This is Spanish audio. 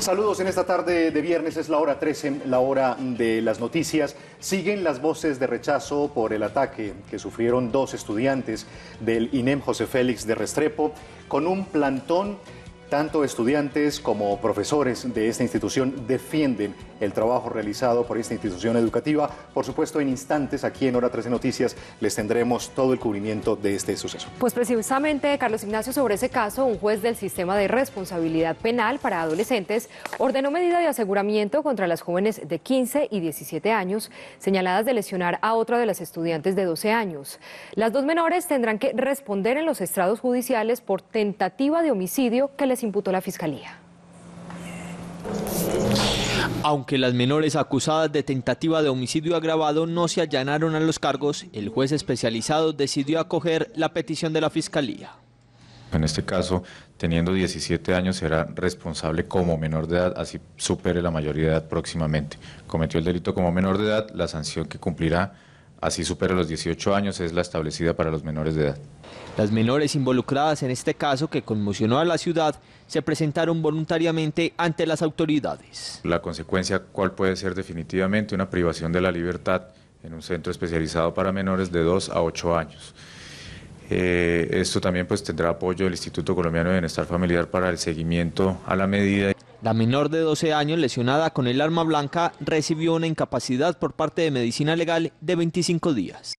Saludos en esta tarde de viernes, es la hora 13, la hora de las noticias. Siguen las voces de rechazo por el ataque que sufrieron dos estudiantes del INEM José Félix de Restrepo con un plantón tanto estudiantes como profesores de esta institución defienden el trabajo realizado por esta institución educativa. Por supuesto, en instantes, aquí en Hora 13 Noticias, les tendremos todo el cubrimiento de este suceso. Pues precisamente, Carlos Ignacio, sobre ese caso, un juez del sistema de responsabilidad penal para adolescentes ordenó medida de aseguramiento contra las jóvenes de 15 y 17 años señaladas de lesionar a otra de las estudiantes de 12 años. Las dos menores tendrán que responder en los estrados judiciales por tentativa de homicidio que les imputó la Fiscalía. Aunque las menores acusadas de tentativa de homicidio agravado no se allanaron a los cargos, el juez especializado decidió acoger la petición de la Fiscalía. En este caso, teniendo 17 años, será responsable como menor de edad, así supere la mayoría de edad próximamente. Cometió el delito como menor de edad, la sanción que cumplirá así supera los 18 años, es la establecida para los menores de edad. Las menores involucradas en este caso que conmocionó a la ciudad se presentaron voluntariamente ante las autoridades. La consecuencia cual puede ser definitivamente una privación de la libertad en un centro especializado para menores de 2 a 8 años. Eh, esto también pues, tendrá apoyo del Instituto Colombiano de Bienestar Familiar para el seguimiento a la medida. La menor de 12 años lesionada con el arma blanca recibió una incapacidad por parte de Medicina Legal de 25 días.